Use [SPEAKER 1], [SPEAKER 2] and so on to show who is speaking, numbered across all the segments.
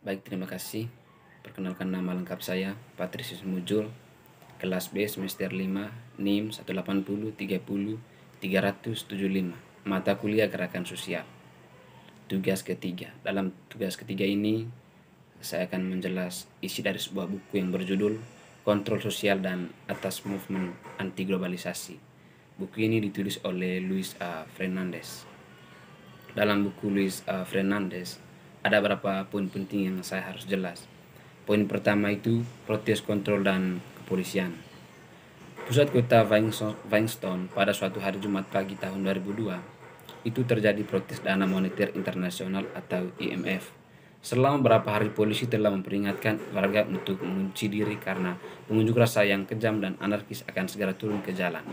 [SPEAKER 1] Baik, terima kasih. Perkenalkan nama lengkap saya, Patricius Mujul, kelas B semester 5, NIM 180 30 375, mata kuliah gerakan sosial. Tugas ketiga. Dalam tugas ketiga ini, saya akan menjelas isi dari sebuah buku yang berjudul Kontrol Sosial dan Atas Movement Anti Globalisasi. Buku ini ditulis oleh Luis A. Fernandez. Dalam buku Luis A. Fernandez, ada beberapa poin penting yang saya harus jelas. Poin pertama itu protes kontrol dan kepolisian. Pusat kota Weinstein pada suatu hari Jumat pagi tahun 2002 itu terjadi protes dana moneter internasional atau IMF. Selama beberapa hari polisi telah memperingatkan warga untuk mengunci diri karena pengunjuk rasa yang kejam dan anarkis akan segera turun ke jalan.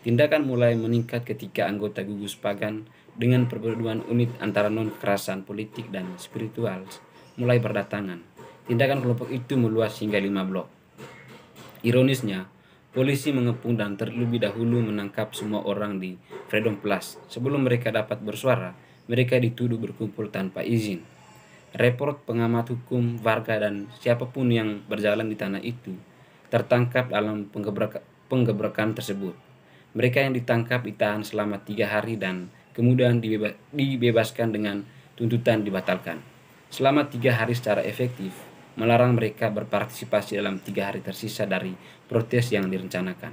[SPEAKER 1] Tindakan mulai meningkat ketika anggota gugus pagan dengan perpaduan unit antara non kekerasan politik dan spiritual mulai berdatangan. Tindakan kelompok itu meluas hingga lima blok. Ironisnya, polisi mengepung dan terlebih dahulu menangkap semua orang di Freedom Plus. Sebelum mereka dapat bersuara, mereka dituduh berkumpul tanpa izin. Report pengamat hukum, warga, dan siapapun yang berjalan di tanah itu tertangkap dalam penggebrakan tersebut. Mereka yang ditangkap ditahan selama tiga hari dan kemudian dibebaskan dengan tuntutan dibatalkan. Selama tiga hari secara efektif, melarang mereka berpartisipasi dalam tiga hari tersisa dari protes yang direncanakan.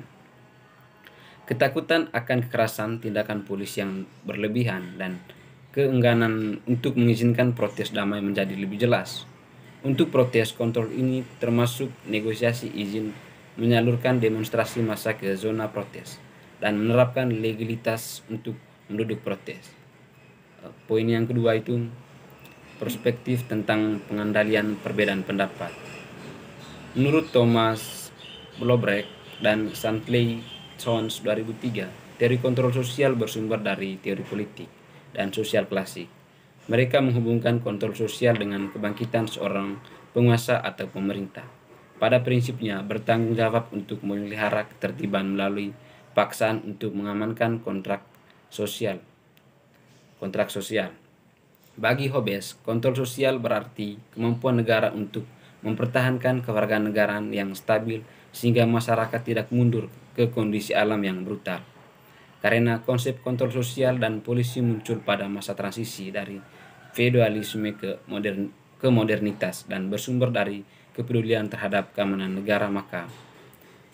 [SPEAKER 1] Ketakutan akan kekerasan, tindakan polis yang berlebihan, dan keengganan untuk mengizinkan protes damai menjadi lebih jelas. Untuk protes kontrol ini termasuk negosiasi izin menyalurkan demonstrasi massa ke zona protes dan menerapkan legalitas untuk menduduk protes. Eh, poin yang kedua itu perspektif tentang pengendalian perbedaan pendapat. Menurut Thomas Blobrek dan Santley Jones 2003, teori kontrol sosial bersumber dari teori politik dan sosial klasik. Mereka menghubungkan kontrol sosial dengan kebangkitan seorang penguasa atau pemerintah. Pada prinsipnya, bertanggung jawab untuk memelihara ketertiban melalui paksaan untuk mengamankan kontrak sosial. Kontrak sosial. Bagi Hobbes, kontrol sosial berarti kemampuan negara untuk mempertahankan kewarganegaraan yang stabil sehingga masyarakat tidak mundur ke kondisi alam yang brutal. Karena konsep kontrol sosial dan polisi muncul pada masa transisi dari feudalisme ke modern ke modernitas dan bersumber dari kepedulian terhadap keamanan negara maka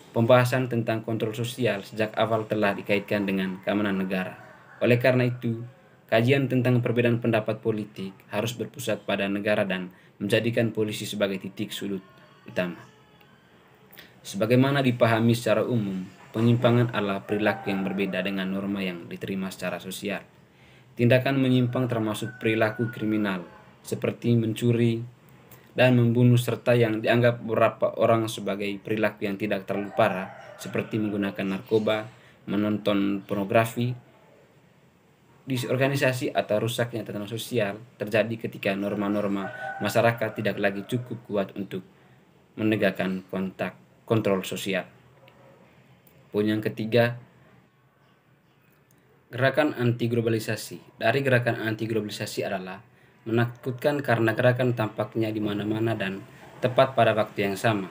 [SPEAKER 1] Pembahasan tentang kontrol sosial sejak awal telah dikaitkan dengan keamanan negara. Oleh karena itu, kajian tentang perbedaan pendapat politik harus berpusat pada negara dan menjadikan polisi sebagai titik sudut utama. Sebagaimana dipahami secara umum, penyimpangan adalah perilaku yang berbeda dengan norma yang diterima secara sosial. Tindakan menyimpang termasuk perilaku kriminal, seperti mencuri dan membunuh serta yang dianggap beberapa orang sebagai perilaku yang tidak terlalu parah, seperti menggunakan narkoba, menonton pornografi, disorganisasi atau rusaknya tatanan sosial terjadi ketika norma-norma masyarakat tidak lagi cukup kuat untuk menegakkan kontak kontrol sosial. Poin yang ketiga, gerakan anti globalisasi. Dari gerakan anti globalisasi adalah menakutkan karena gerakan tampaknya di mana-mana dan tepat pada waktu yang sama.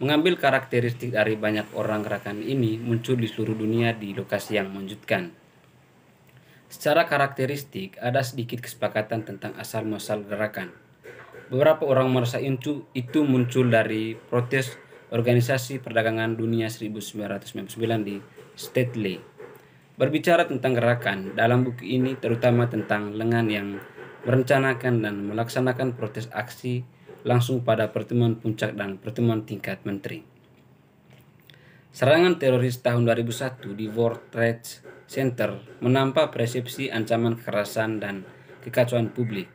[SPEAKER 1] Mengambil karakteristik dari banyak orang gerakan ini muncul di seluruh dunia di lokasi yang mengejutkan Secara karakteristik, ada sedikit kesepakatan tentang asal masal gerakan. Beberapa orang merasa itu, itu muncul dari protes Organisasi Perdagangan Dunia 1999 di Stately. Berbicara tentang gerakan, dalam buku ini terutama tentang lengan yang merencanakan dan melaksanakan protes aksi langsung pada pertemuan puncak dan pertemuan tingkat menteri. Serangan teroris tahun 2001 di World Trade Center menampak persepsi ancaman kekerasan dan kekacauan publik.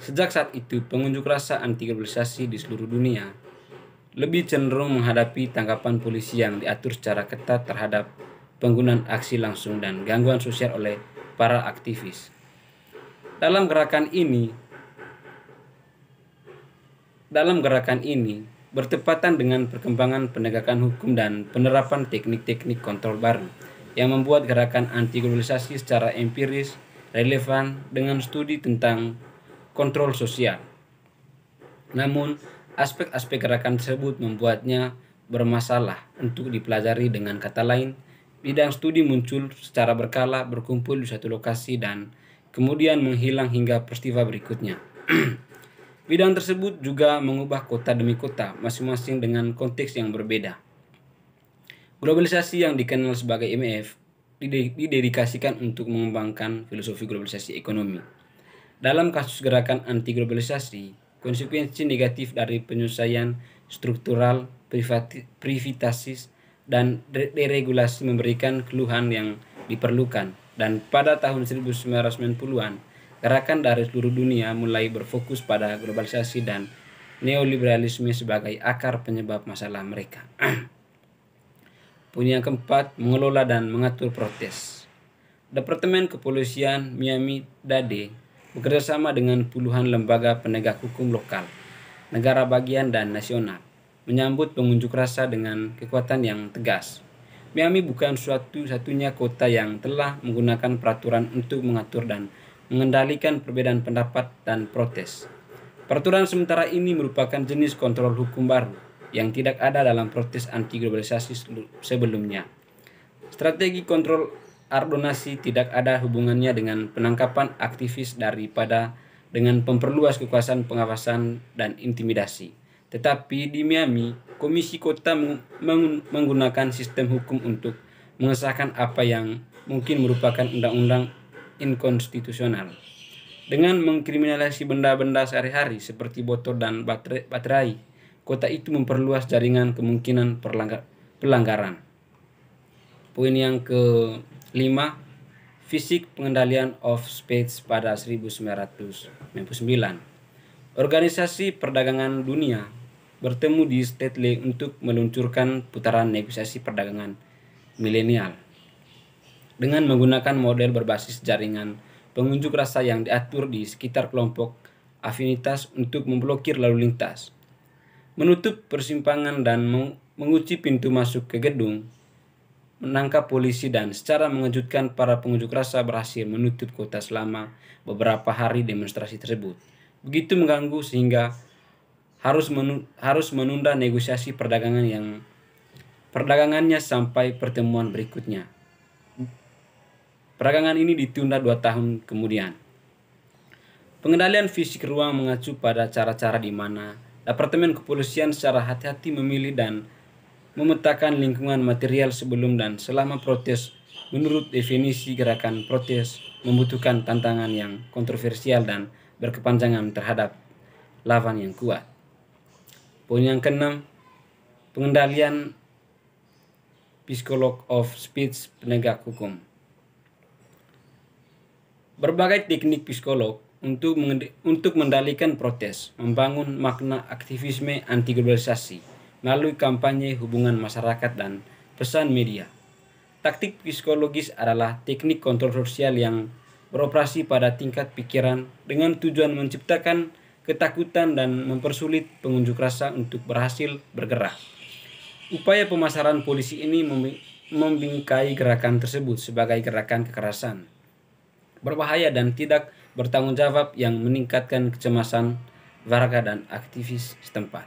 [SPEAKER 1] Sejak saat itu, pengunjuk rasa anti globalisasi di seluruh dunia lebih cenderung menghadapi tangkapan polisi yang diatur secara ketat terhadap penggunaan aksi langsung dan gangguan sosial oleh para aktivis. Dalam gerakan ini, dalam gerakan ini bertepatan dengan perkembangan penegakan hukum dan penerapan teknik-teknik kontrol baru yang membuat gerakan anti globalisasi secara empiris relevan dengan studi tentang kontrol sosial. Namun, aspek-aspek gerakan tersebut membuatnya bermasalah untuk dipelajari dengan kata lain, bidang studi muncul secara berkala berkumpul di satu lokasi dan kemudian menghilang hingga peristiwa berikutnya. bidang tersebut juga mengubah kota demi kota, masing-masing dengan konteks yang berbeda. Globalisasi yang dikenal sebagai IMF e didedikasikan untuk mengembangkan filosofi globalisasi ekonomi. Dalam kasus gerakan anti globalisasi, konsekuensi negatif dari penyelesaian struktural privatisasi dan deregulasi memberikan keluhan yang diperlukan dan pada tahun 1990-an gerakan dari seluruh dunia mulai berfokus pada globalisasi dan neoliberalisme sebagai akar penyebab masalah mereka. Poin yang keempat, mengelola dan mengatur protes. Departemen Kepolisian Miami Dade bekerjasama dengan puluhan lembaga penegak hukum lokal, negara bagian dan nasional, menyambut pengunjuk rasa dengan kekuatan yang tegas. Miami bukan suatu-satunya kota yang telah menggunakan peraturan untuk mengatur dan mengendalikan perbedaan pendapat dan protes. Peraturan sementara ini merupakan jenis kontrol hukum baru yang tidak ada dalam protes anti globalisasi sebelumnya. Strategi kontrol ardonasi tidak ada hubungannya dengan penangkapan aktivis daripada dengan memperluas kekuasaan pengawasan dan intimidasi. Tetapi di Miami, Komisi Kota menggunakan sistem hukum untuk mengesahkan apa yang mungkin merupakan undang-undang inkonstitusional. Dengan mengkriminalisasi benda-benda sehari-hari seperti botol dan baterai, baterai kota itu memperluas jaringan kemungkinan pelanggaran. Poin yang kelima, fisik pengendalian of space pada 1999. Organisasi Perdagangan Dunia bertemu di Stately untuk meluncurkan putaran negosiasi perdagangan milenial dengan menggunakan model berbasis jaringan pengunjuk rasa yang diatur di sekitar kelompok afinitas untuk memblokir lalu lintas menutup persimpangan dan mengunci pintu masuk ke gedung, menangkap polisi dan secara mengejutkan para pengunjuk rasa berhasil menutup kota selama beberapa hari demonstrasi tersebut. Begitu mengganggu sehingga harus harus menunda negosiasi perdagangan yang perdagangannya sampai pertemuan berikutnya. Perdagangan ini ditunda dua tahun kemudian. Pengendalian fisik ruang mengacu pada cara-cara di mana Apartemen Kepolisian secara hati-hati memilih dan memetakan lingkungan material sebelum dan selama protes menurut definisi gerakan protes membutuhkan tantangan yang kontroversial dan berkepanjangan terhadap lawan yang kuat. Poin yang keenam, pengendalian psikolog of speech penegak hukum. Berbagai teknik psikolog untuk untuk mendalikan protes, membangun makna aktivisme anti globalisasi melalui kampanye hubungan masyarakat dan pesan media. Taktik psikologis adalah teknik kontrol sosial yang beroperasi pada tingkat pikiran dengan tujuan menciptakan ketakutan dan mempersulit pengunjuk rasa untuk berhasil bergerak. Upaya pemasaran polisi ini membingkai gerakan tersebut sebagai gerakan kekerasan. Berbahaya dan tidak bertanggung jawab yang meningkatkan kecemasan warga dan aktivis setempat.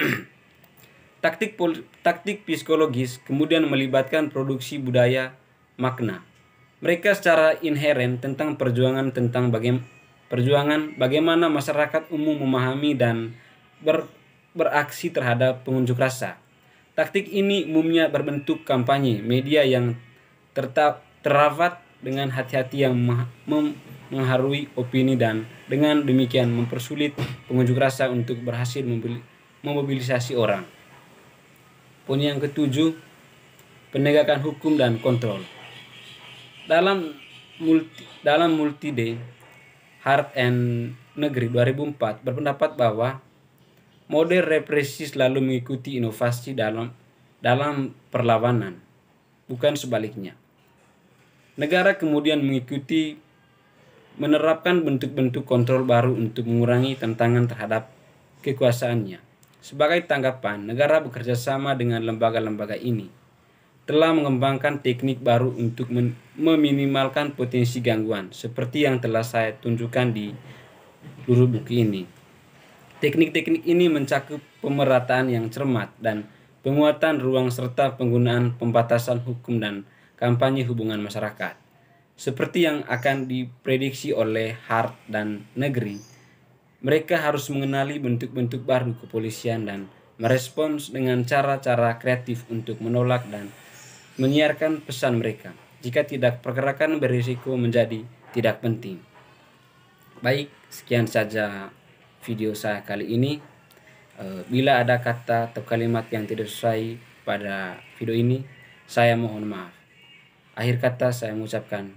[SPEAKER 1] taktik, pol, taktik psikologis kemudian melibatkan produksi budaya makna. Mereka secara inheren tentang perjuangan tentang bagaimana perjuangan bagaimana masyarakat umum memahami dan ber, beraksi terhadap pengunjuk rasa. Taktik ini umumnya berbentuk kampanye media yang terta, terawat dengan hati-hati yang mem, mengharui opini dan dengan demikian mempersulit pengunjuk rasa untuk berhasil memobilisasi orang. Poin yang ketujuh, penegakan hukum dan kontrol. Dalam multi, dalam multi day Heart and Negeri 2004 berpendapat bahwa model represi selalu mengikuti inovasi dalam dalam perlawanan, bukan sebaliknya. Negara kemudian mengikuti menerapkan bentuk-bentuk kontrol baru untuk mengurangi tantangan terhadap kekuasaannya. Sebagai tanggapan, negara bekerja sama dengan lembaga-lembaga ini telah mengembangkan teknik baru untuk meminimalkan potensi gangguan seperti yang telah saya tunjukkan di luruh buku ini. Teknik-teknik ini mencakup pemerataan yang cermat dan penguatan ruang serta penggunaan pembatasan hukum dan kampanye hubungan masyarakat. Seperti yang akan diprediksi oleh Hart dan Negeri, mereka harus mengenali bentuk-bentuk baru kepolisian dan merespons dengan cara-cara kreatif untuk menolak dan menyiarkan pesan mereka. Jika tidak, pergerakan berisiko menjadi tidak penting. Baik, sekian saja video saya kali ini. Eh, bila ada kata atau kalimat yang tidak sesuai pada video ini, saya mohon maaf. Akhir kata saya mengucapkan